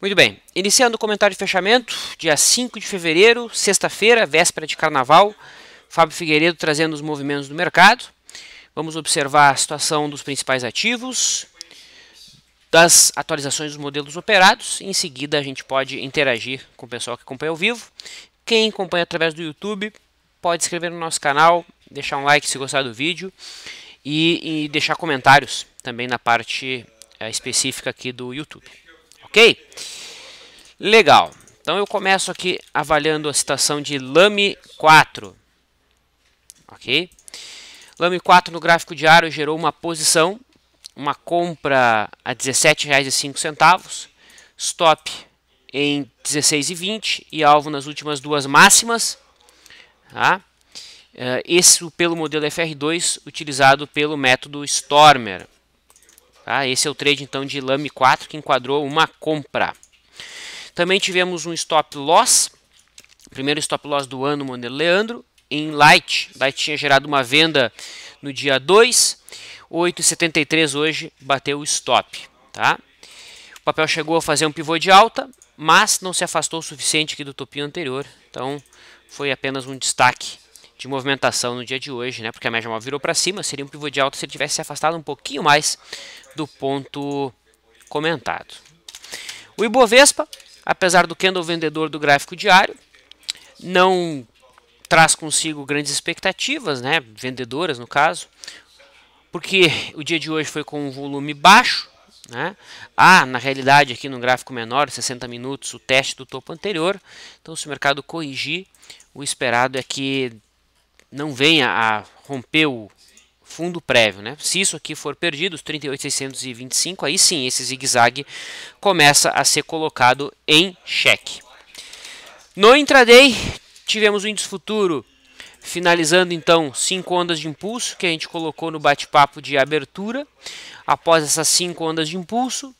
Muito bem, iniciando o comentário de fechamento, dia 5 de fevereiro, sexta-feira, véspera de carnaval, Fábio Figueiredo trazendo os movimentos do mercado. Vamos observar a situação dos principais ativos, das atualizações dos modelos operados, em seguida a gente pode interagir com o pessoal que acompanha ao vivo. Quem acompanha através do YouTube, pode inscrever no nosso canal, deixar um like se gostar do vídeo e, e deixar comentários também na parte eh, específica aqui do YouTube ok? Legal. Então eu começo aqui avaliando a citação de Lame 4. Ok? Lame 4 no gráfico diário gerou uma posição, uma compra a R$ 17,05, stop em R$ 16,20 e alvo nas últimas duas máximas. Tá? Eh, esse pelo modelo FR2 utilizado pelo método Stormer. Tá? Esse é o trade então de Lame 4 que enquadrou uma compra. Também tivemos um stop loss, primeiro stop loss do ano, modelo Leandro, em Light. Light tinha gerado uma venda no dia 2, 8,73 hoje bateu o stop. Tá? O papel chegou a fazer um pivô de alta, mas não se afastou o suficiente aqui do topinho anterior, então foi apenas um destaque de movimentação no dia de hoje, né? Porque a média móvel virou para cima, seria um pivô de alta se ele tivesse se afastado um pouquinho mais do ponto comentado. O Ibovespa, apesar do candle vendedor do gráfico diário, não traz consigo grandes expectativas, né? Vendedoras no caso, porque o dia de hoje foi com um volume baixo, né? Há, ah, na realidade, aqui no gráfico menor, 60 minutos, o teste do topo anterior. Então, se o mercado corrigir, o esperado é que não venha a romper o fundo prévio. Né? Se isso aqui for perdido, os 38.625, aí sim esse zigue-zague começa a ser colocado em xeque. No intraday, tivemos o índice futuro finalizando então cinco ondas de impulso que a gente colocou no bate-papo de abertura. Após essas cinco ondas de impulso,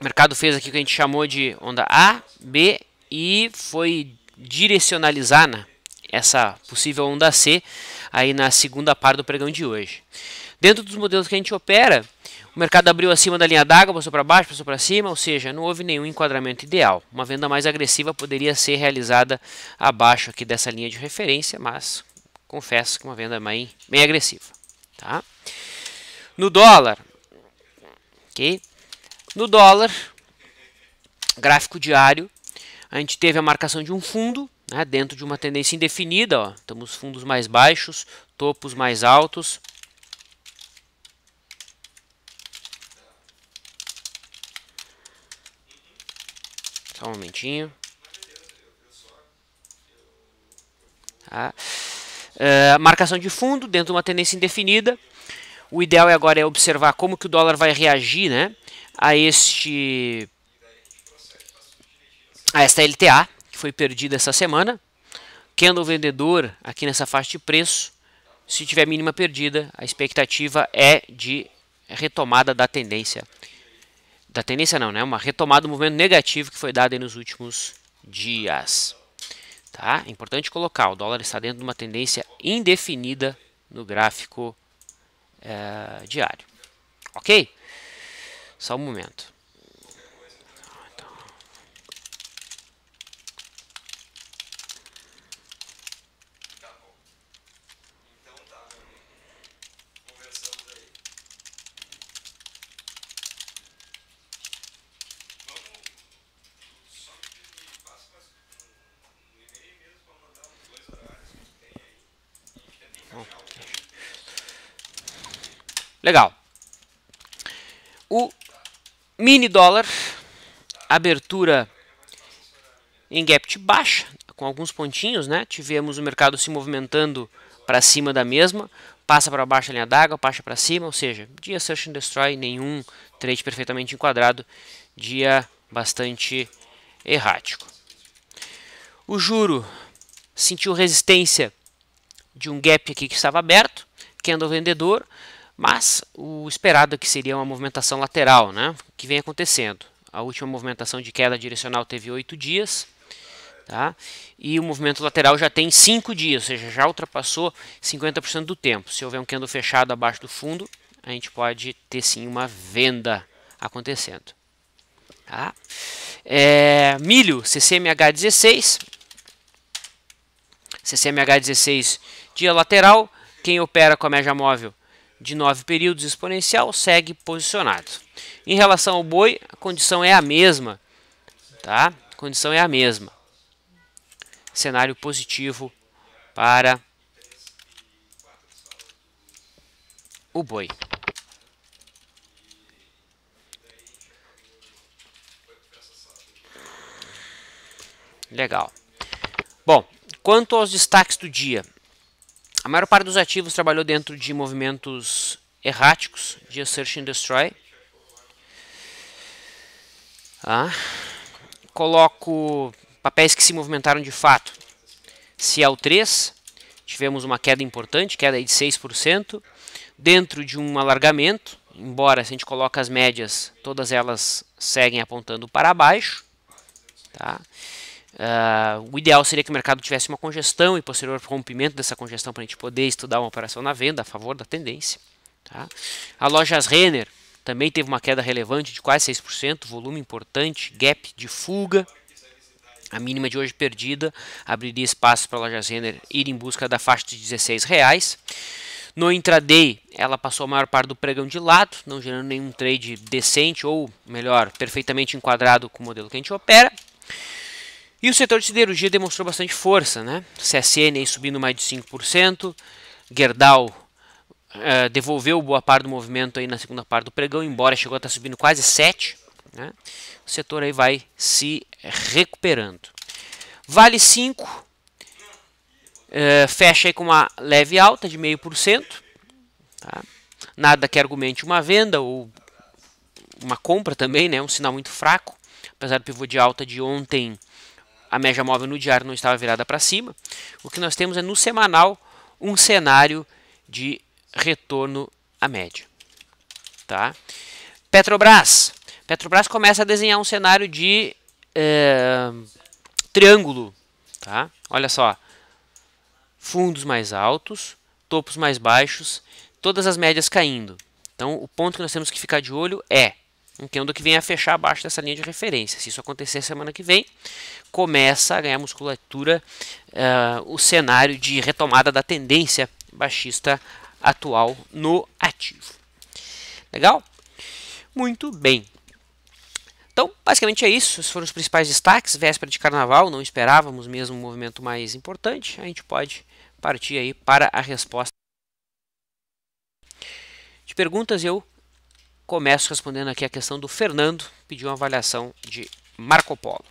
o mercado fez aqui o que a gente chamou de onda A, B e foi direcionalizar, né? essa possível onda C aí na segunda parte do pregão de hoje. Dentro dos modelos que a gente opera, o mercado abriu acima da linha d'água, passou para baixo, passou para cima, ou seja, não houve nenhum enquadramento ideal. Uma venda mais agressiva poderia ser realizada abaixo aqui dessa linha de referência, mas confesso que uma venda bem, bem agressiva. Tá? No dólar, ok? no dólar, gráfico diário, a gente teve a marcação de um fundo, né, dentro de uma tendência indefinida. Ó. Temos fundos mais baixos, topos mais altos. Só um momentinho. Tá. Eh, marcação de fundo dentro de uma tendência indefinida. O ideal é agora é observar como que o dólar vai reagir né, a este a esta LTA, foi perdida essa semana. Candle é vendedor aqui nessa faixa de preço. Se tiver mínima perdida, a expectativa é de retomada da tendência. Da tendência não, né? Uma retomada do movimento negativo que foi dado nos últimos dias. Tá? É importante colocar, o dólar está dentro de uma tendência indefinida no gráfico é, diário. Ok? Só um momento. Legal. O mini dólar, abertura em gap de baixa, com alguns pontinhos, né? Tivemos o mercado se movimentando para cima da mesma, passa para baixo a linha d'água, passa para cima, ou seja, dia search and destroy, nenhum trade perfeitamente enquadrado, dia bastante errático. O juro sentiu resistência de um gap aqui que estava aberto, candle vendedor, mas o esperado aqui é seria uma movimentação lateral, né? que vem acontecendo. A última movimentação de queda direcional teve 8 dias, tá? e o movimento lateral já tem 5 dias, ou seja, já ultrapassou 50% do tempo. Se houver um candle fechado abaixo do fundo, a gente pode ter sim uma venda acontecendo. Tá? É, milho, CCMH16, CCMH16 dia lateral, quem opera com a média móvel de nove períodos exponencial segue posicionado. Em relação ao boi, a condição é a mesma. Tá? A condição é a mesma. Cenário positivo para o boi. Legal. Bom, quanto aos destaques do dia, a maior parte dos ativos trabalhou dentro de movimentos erráticos de Search and Destroy. Tá? Coloco papéis que se movimentaram de fato. cl 3, tivemos uma queda importante, queda de 6%, dentro de um alargamento, embora se a gente coloca as médias, todas elas seguem apontando para baixo. Tá? Uh, o ideal seria que o mercado tivesse uma congestão e posterior rompimento dessa congestão para a gente poder estudar uma operação na venda a favor da tendência. Tá? A Lojas Renner também teve uma queda relevante de quase 6%, volume importante, gap de fuga. A mínima de hoje perdida abriria espaço para a Lojas Renner ir em busca da faixa de R$16. reais. No intraday, ela passou a maior parte do pregão de lado, não gerando nenhum trade decente ou, melhor, perfeitamente enquadrado com o modelo que a gente opera. E o setor de siderurgia demonstrou bastante força, né? CSN subindo mais de 5%, Gerdau uh, devolveu boa parte do movimento aí na segunda parte do pregão, embora chegou a estar tá subindo quase 7%. Né? O setor aí vai se recuperando. Vale 5, uh, eh, fecha aí com uma leve alta de 0,5%. Tá? Nada que argumente uma venda ou uma compra também, né? um sinal muito fraco. Apesar do pivô de alta de ontem a média móvel no diário não estava virada para cima. O que nós temos é no semanal um cenário de retorno à média. Tá? Petrobras. Petrobras começa a desenhar um cenário de é, triângulo. Tá? Olha só. Fundos mais altos, topos mais baixos, todas as médias caindo. Então, o ponto que nós temos que ficar de olho é entendo que venha fechar abaixo dessa linha de referência. Se isso acontecer semana que vem, começa a ganhar musculatura uh, o cenário de retomada da tendência baixista atual no ativo. Legal? Muito bem. Então, basicamente é isso. Esses foram os principais destaques. Véspera de carnaval, não esperávamos mesmo um movimento mais importante. A gente pode partir aí para a resposta de perguntas. Eu Começo respondendo aqui a questão do Fernando, pediu uma avaliação de Marco Polo.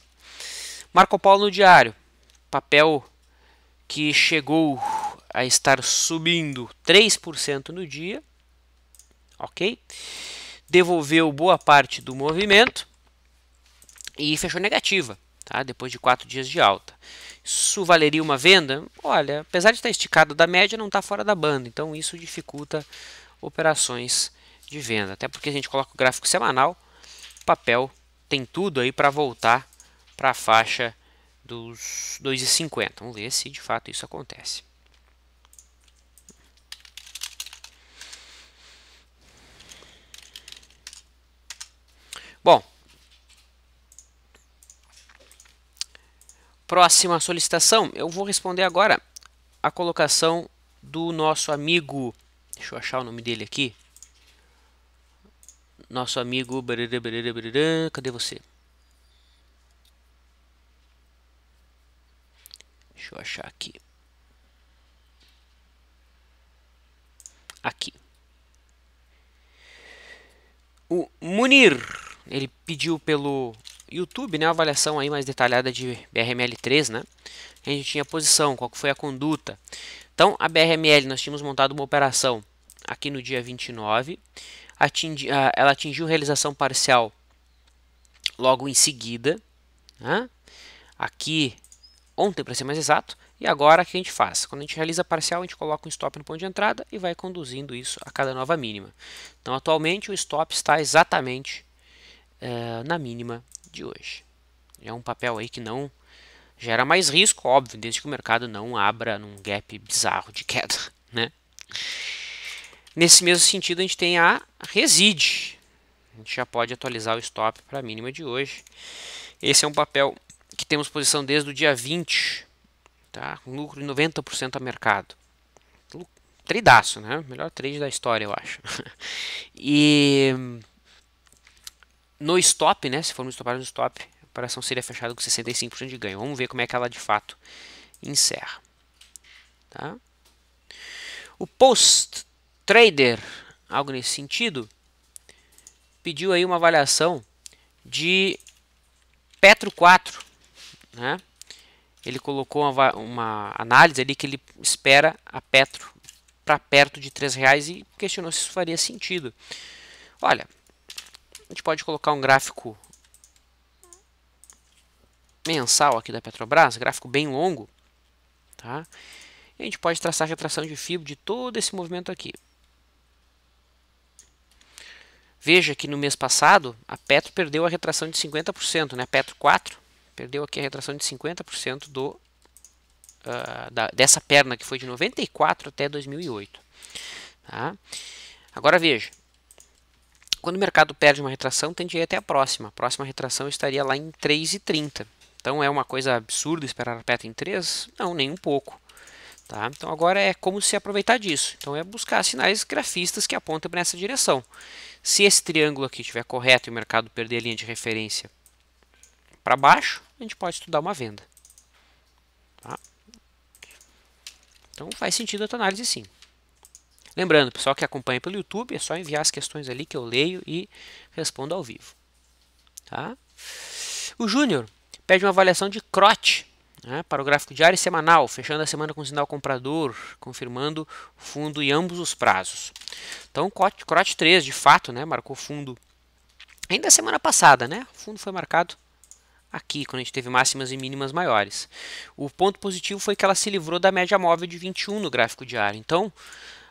Marco Polo no diário, papel que chegou a estar subindo 3% no dia, ok? Devolveu boa parte do movimento e fechou negativa, tá? depois de 4 dias de alta. Isso valeria uma venda? Olha, apesar de estar esticado da média, não está fora da banda, então isso dificulta operações de venda. Até porque a gente coloca o gráfico semanal, o papel tem tudo aí para voltar para a faixa dos 2,50. Vamos ver se de fato isso acontece. Bom, próxima solicitação, eu vou responder agora a colocação do nosso amigo, deixa eu achar o nome dele aqui, nosso amigo. Cadê você? Deixa eu achar aqui. Aqui. O Munir, ele pediu pelo YouTube, né, uma avaliação aí mais detalhada de BRML3, né? A gente tinha a posição, qual foi a conduta. Então, a BRML, nós tínhamos montado uma operação aqui no dia 29 atingi, ah, ela atingiu realização parcial logo em seguida, né? aqui ontem para ser mais exato, e agora o que a gente faz? Quando a gente realiza parcial, a gente coloca um stop no ponto de entrada e vai conduzindo isso a cada nova mínima. Então, atualmente, o stop está exatamente eh, na mínima de hoje. É um papel aí que não gera mais risco, óbvio, desde que o mercado não abra num gap bizarro de queda, né? Nesse mesmo sentido, a gente tem a reside. A gente já pode atualizar o stop para a mínima de hoje. Esse é um papel que temos posição desde o dia 20, tá? lucro de 90% a mercado. Tridaço, né? Melhor trade da história, eu acho. e no stop, né? Se formos estopar no stop, a operação seria fechada com 65% de ganho. Vamos ver como é que ela de fato encerra. Tá? O post trader, algo nesse sentido, pediu aí uma avaliação de Petro 4, né? Ele colocou uma, uma análise ali que ele espera a Petro para perto de 3 reais e questionou se isso faria sentido. Olha, a gente pode colocar um gráfico mensal aqui da Petrobras, gráfico bem longo, tá? E a gente pode traçar a retração de fibra de todo esse movimento aqui. Veja que no mês passado a Petro perdeu a retração de 50%, né? Petro 4 perdeu aqui a retração de 50% do, uh, da, dessa perna que foi de 94 até 2008. Tá? Agora veja, quando o mercado perde uma retração, tende a ir até a próxima. A próxima retração estaria lá em 3,30. Então é uma coisa absurda esperar a Petro em 3? Não, nem um pouco. Tá? Então agora é como se aproveitar disso. Então é buscar sinais grafistas que apontem para essa direção. Se esse triângulo aqui estiver correto e o mercado perder a linha de referência para baixo, a gente pode estudar uma venda. Tá? Então faz sentido a tua análise sim. Lembrando, pessoal que acompanha pelo YouTube, é só enviar as questões ali que eu leio e respondo ao vivo. Tá? O Júnior pede uma avaliação de crotch né, para o gráfico diário e semanal, fechando a semana com sinal comprador, confirmando fundo em ambos os prazos. Então, Crote 3, de fato, né, marcou fundo ainda semana passada, né? O fundo foi marcado aqui, quando a gente teve máximas e mínimas maiores. O ponto positivo foi que ela se livrou da média móvel de 21 no gráfico diário. Então,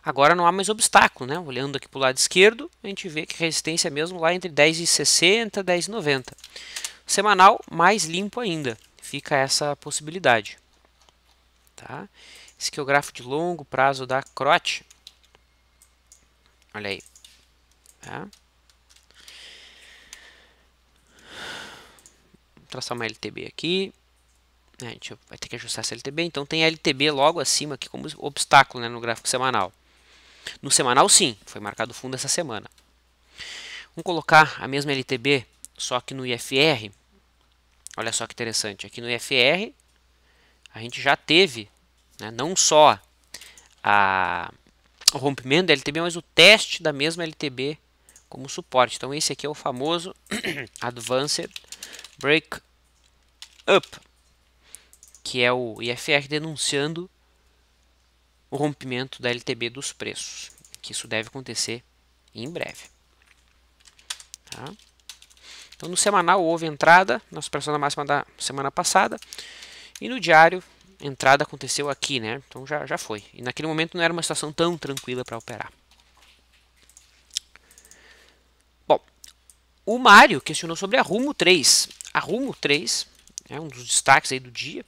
agora não há mais obstáculo, né? Olhando aqui para o lado esquerdo, a gente vê que a resistência é mesmo lá entre 10,60 e 10,90. Semanal mais limpo ainda fica essa possibilidade. Tá? Esse aqui é o grafo de longo prazo da Croate. Olha aí. Tá? Vou traçar uma LTB aqui. Né? A gente vai ter que ajustar essa LTB. Então tem LTB logo acima aqui como obstáculo né, no gráfico semanal. No semanal, sim, foi marcado o fundo essa semana. Vamos colocar a mesma LTB, só que no IFR, Olha só que interessante. Aqui no IFR, a gente já teve né, não só a, o rompimento da LTB, mas o teste da mesma LTB como suporte. Então, esse aqui é o famoso Advanced Break Up, que é o IFR denunciando o rompimento da LTB dos preços. Que isso deve acontecer em breve. Tá? Então, no semanal houve entrada na superação da máxima da semana passada. E no diário, entrada aconteceu aqui, né? Então já, já foi. E naquele momento não era uma situação tão tranquila para operar. Bom, o Mário questionou sobre a Rumo 3. A Rumo 3 é né, um dos destaques aí do dia.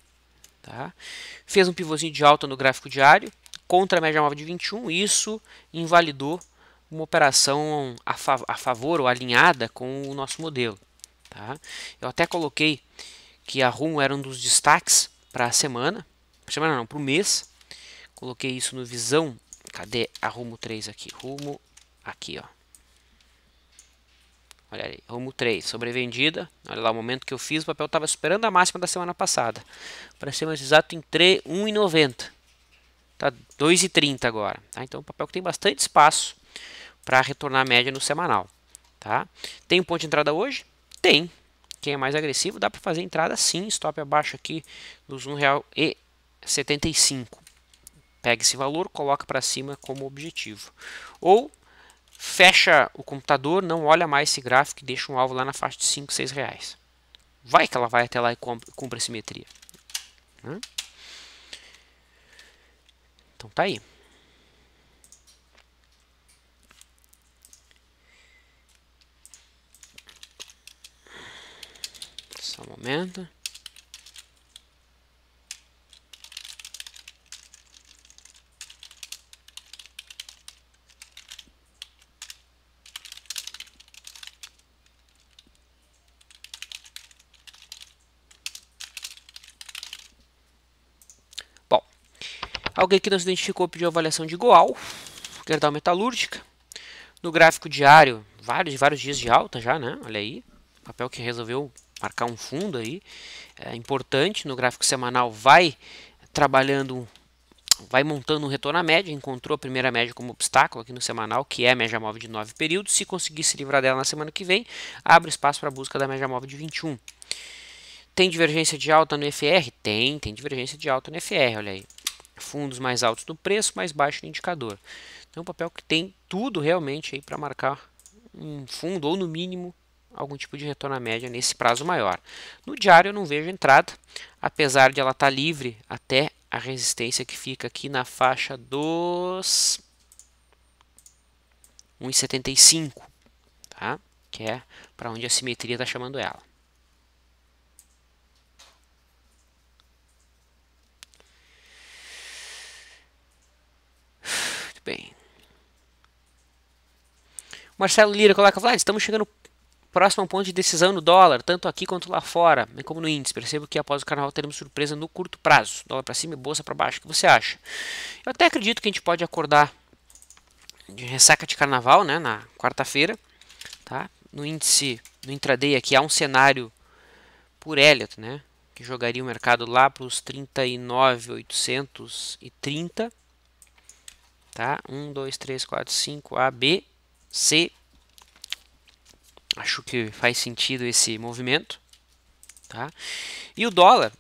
Tá? Fez um pivôzinho de alta no gráfico diário contra a média móvel de 21. Isso invalidou uma operação a, a favor ou alinhada com o nosso modelo. Tá? Eu até coloquei que a RUM era um dos destaques para a semana, semana não, para o mês. Coloquei isso no Visão. Cadê a Rumo 3 aqui? Rumo aqui, ó. Olha aí, rumo 3, sobrevendida. Olha lá o momento que eu fiz, o papel estava superando a máxima da semana passada. Para ser mais exato, em 1,90. Tá 2,30 agora. Tá? Então, o papel que tem bastante espaço para retornar a média no semanal. Tá? Tem um ponto de entrada hoje? Tem. Quem é mais agressivo, dá para fazer entrada sim, stop abaixo aqui dos R$1,75. Pega esse valor, coloca para cima como objetivo. Ou fecha o computador, não olha mais esse gráfico e deixa um alvo lá na faixa de R$5,00, R$6,00. reais. Vai que ela vai até lá e cumpre a simetria. Né? Então tá aí. Só um momento. Bom, alguém que nos identificou pediu avaliação de Goal, Gerdau Metalúrgica. No gráfico diário, vários vários dias de alta já, né? Olha aí, papel que resolveu marcar um fundo aí, é importante, no gráfico semanal vai trabalhando, vai montando um retorno à média, encontrou a primeira média como obstáculo aqui no semanal, que é a média móvel de 9 períodos, se conseguir se livrar dela na semana que vem, abre espaço para a busca da média móvel de 21. Tem divergência de alta no FR? Tem, tem divergência de alta no FR, olha aí. Fundos mais altos no preço, mais baixo no indicador. Então, é um papel que tem tudo realmente aí para marcar um fundo, ou no mínimo algum tipo de retorno à média nesse prazo maior. No diário eu não vejo entrada, apesar de ela estar tá livre até a resistência que fica aqui na faixa dos 1,75, tá? que é para onde a simetria está chamando ela. Muito bem. Marcelo Lira coloca, Vlad, estamos chegando Próximo ponto de decisão no dólar, tanto aqui quanto lá fora, bem né, como no índice. Percebo que após o carnaval teremos surpresa no curto prazo. Dólar para cima e bolsa para baixo. O que você acha? Eu até acredito que a gente pode acordar de ressaca de carnaval, né, na quarta-feira, tá? No índice, no intraday aqui há um cenário por Elliot, né, que jogaria o mercado lá para os 39,830, tá? 1 2 3 4 5 A B C Acho que faz sentido esse movimento. Tá? E o dólar,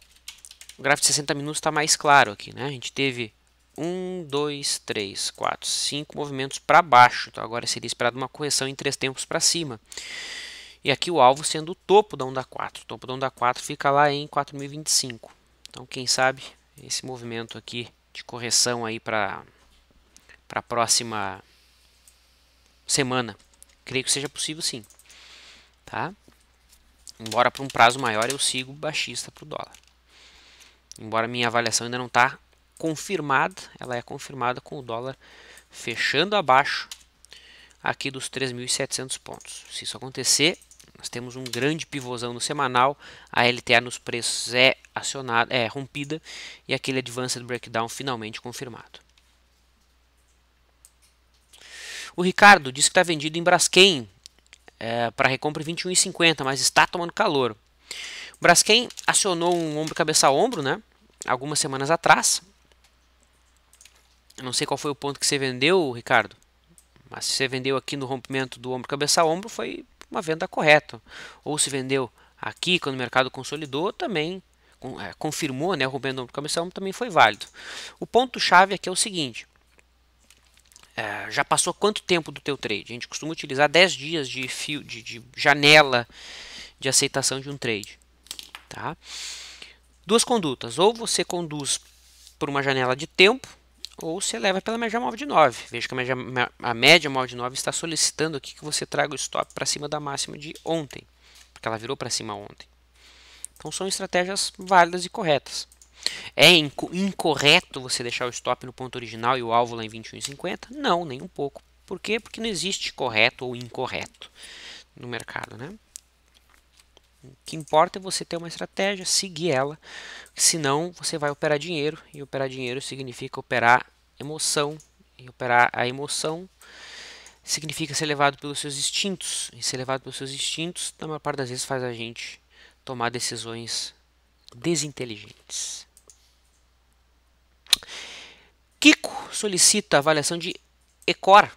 o gráfico de 60 minutos está mais claro aqui. Né? A gente teve 1, 2, 3, 4, 5 movimentos para baixo. Então agora seria esperado uma correção em 3 tempos para cima. E aqui o alvo sendo o topo da onda 4. O topo da onda 4 fica lá em 4025. Então quem sabe esse movimento aqui de correção aí para a próxima semana. Creio que seja possível sim. Tá? Embora para um prazo maior eu sigo baixista para o dólar. Embora minha avaliação ainda não está confirmada, ela é confirmada com o dólar fechando abaixo aqui dos 3.700 pontos. Se isso acontecer, nós temos um grande pivôzão no semanal, a LTA nos preços é acionada, é rompida e aquele advanced breakdown finalmente confirmado. O Ricardo disse que está vendido em Braskem é, para recompra em 21,50, mas está tomando calor. Braskem acionou um ombro cabeça a ombro, né? Algumas semanas atrás. Eu não sei qual foi o ponto que você vendeu, Ricardo. Mas se você vendeu aqui no rompimento do ombro cabeça a ombro, foi uma venda correta. Ou se vendeu aqui quando o mercado consolidou, também é, confirmou, né, Rompendo o ombro cabeça a ombro também foi válido. O ponto chave aqui é o seguinte: é, já passou quanto tempo do teu trade? A gente costuma utilizar 10 dias de, fio, de, de janela de aceitação de um trade. Tá? Duas condutas, ou você conduz por uma janela de tempo, ou você leva pela média móvel de 9. Veja que a média, a média móvel de 9 está solicitando aqui que você traga o stop para cima da máxima de ontem, porque ela virou para cima ontem. Então são estratégias válidas e corretas. É incorreto você deixar o stop no ponto original e o alvo lá em 21,50? Não, nem um pouco. Por quê? Porque não existe correto ou incorreto no mercado, né? O que importa é você ter uma estratégia, seguir ela, senão você vai operar dinheiro, e operar dinheiro significa operar emoção, e operar a emoção significa ser levado pelos seus instintos, e ser levado pelos seus instintos, na maior parte das vezes, faz a gente tomar decisões desinteligentes. Kiko solicita avaliação de ECOR.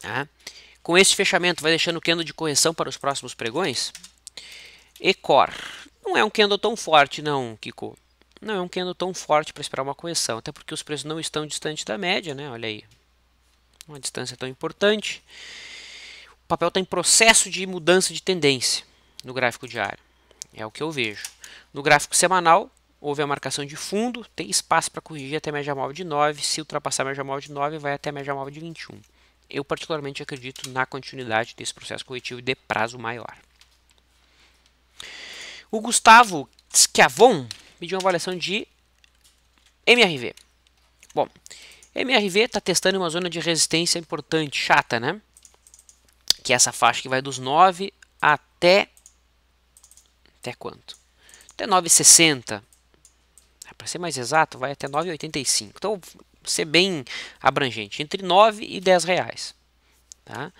Tá? Com este fechamento, vai deixando o candle de correção para os próximos pregões? ECOR. Não é um candle tão forte, não, Kiko. Não é um candle tão forte para esperar uma correção, até porque os preços não estão distantes da média, né? Olha aí. Uma distância tão importante. O papel está em processo de mudança de tendência no gráfico diário. É o que eu vejo. No gráfico semanal, houve a marcação de fundo, tem espaço para corrigir até a média móvel de 9, se ultrapassar a média móvel de 9, vai até a média móvel de 21. Eu particularmente acredito na continuidade desse processo corretivo de prazo maior. O Gustavo Schiavon pediu uma avaliação de MRV. Bom, MRV está testando uma zona de resistência importante, chata, né? Que é essa faixa que vai dos 9 até... Até quanto? Até 9,60. Para ser mais exato, vai até 9,85. Então, ser bem abrangente, entre 9 e 10 reais. Tá?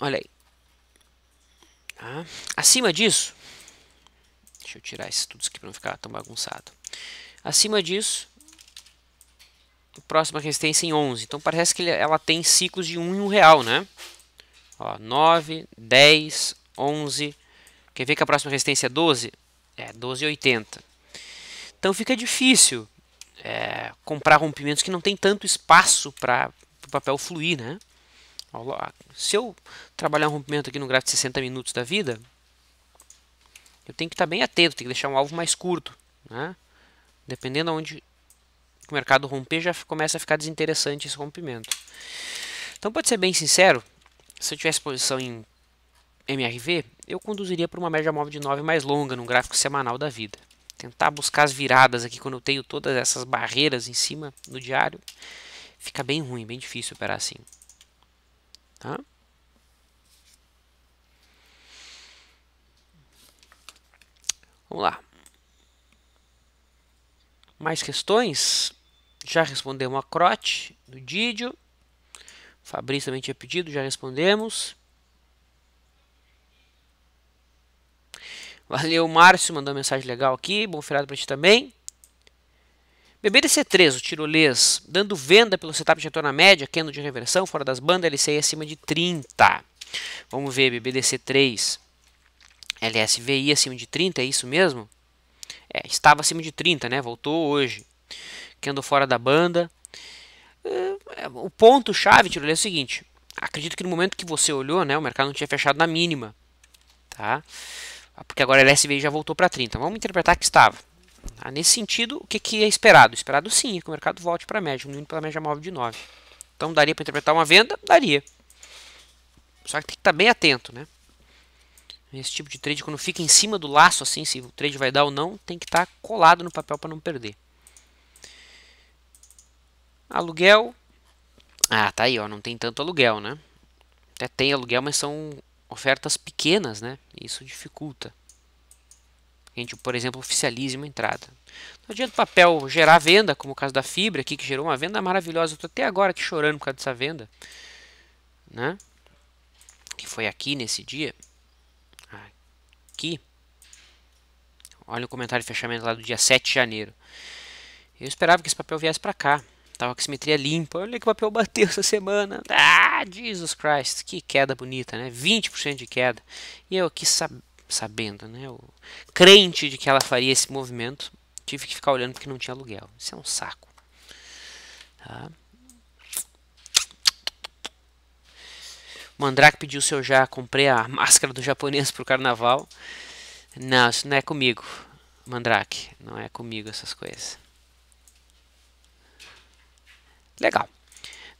Olha aí. Tá? Acima disso, deixa eu tirar isso tudo aqui para não ficar tão bagunçado. Acima disso, próxima resistência em 11. Então parece que ela tem ciclos de 1 em 1 real, né? Ó, 9, 10, 11. Quer ver que a próxima resistência é 12? é 12,80. Então fica difícil é, comprar rompimentos que não tem tanto espaço para o papel fluir, né? Se eu trabalhar um rompimento aqui no gráfico de 60 minutos da vida, eu tenho que estar tá bem atento, tenho que deixar um alvo mais curto, né? Dependendo aonde o mercado romper, já começa a ficar desinteressante esse rompimento. Então, pode ser bem sincero, se eu tivesse posição em MRV, eu conduziria para uma média móvel de 9 mais longa, num gráfico semanal da vida. Tentar buscar as viradas aqui quando eu tenho todas essas barreiras em cima no diário, fica bem ruim, bem difícil operar assim. Tá? Vamos lá. Mais questões? Já respondemos a Crote no Didio. Fabrício também tinha pedido, já respondemos. Valeu, Márcio, mandou mensagem legal aqui. Bom feriado pra ti também. BBDC 3 o tirolês, dando venda pelo setup de retorno na média, quendo de reversão, fora das bandas, LCI acima de 30. Vamos ver, BBDC3, LSVI acima de 30, é isso mesmo? É, estava acima de 30, né? Voltou hoje. quendo fora da banda. É, o ponto-chave, tirolês, é o seguinte. Acredito que no momento que você olhou, né, o mercado não tinha fechado na mínima. Tá? Ah, porque agora a LSV já voltou para 30. Vamos interpretar que estava. Tá? Nesse sentido, o que, que é esperado? Esperado sim, é que o mercado volte para a média, diminuindo pela média móvel de 9. Então daria para interpretar uma venda? Daria. Só que tem que estar tá bem atento, né? Esse tipo de trade, quando fica em cima do laço, assim, se o trade vai dar ou não, tem que estar tá colado no papel para não perder. Aluguel. Ah, tá aí, ó, não tem tanto aluguel, né? Até tem aluguel, mas são ofertas pequenas, né? Isso dificulta. A gente, por exemplo, oficialize uma entrada. Não adianta o papel gerar venda, como o caso da fibra aqui, que gerou uma venda maravilhosa. Estou até agora aqui chorando por causa dessa venda. Né? Que foi aqui nesse dia. Aqui. Olha o comentário de fechamento lá do dia 7 de janeiro. Eu esperava que esse papel viesse para cá estava com simetria limpa. Olha que papel bateu essa semana. Ah, Jesus Christ, que queda bonita, né? 20% de queda. E eu aqui sab sabendo, né? O crente de que ela faria esse movimento, tive que ficar olhando porque não tinha aluguel. Isso é um saco. Tá? O Mandrake pediu se eu já comprei a máscara do japonês para o carnaval. Não, isso não é comigo, Mandrake. Não é comigo essas coisas. Legal.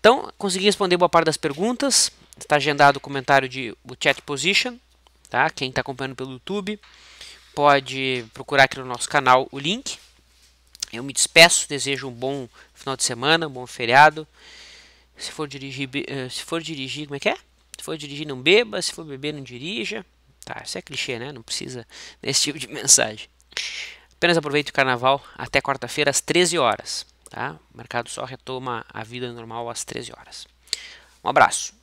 Então, consegui responder boa parte das perguntas. Está agendado o comentário de o chat position. Tá? Quem está acompanhando pelo YouTube pode procurar aqui no nosso canal o link. Eu me despeço, desejo um bom final de semana, um bom feriado. Se for dirigir, eh, se for dirigir, como é que é? Se for dirigir, não beba. Se for beber, não dirija. Tá, isso é clichê, né? Não precisa desse tipo de mensagem. Apenas aproveite o carnaval até quarta-feira às 13 horas. Tá? O mercado só retoma a vida normal às 13 horas. Um abraço.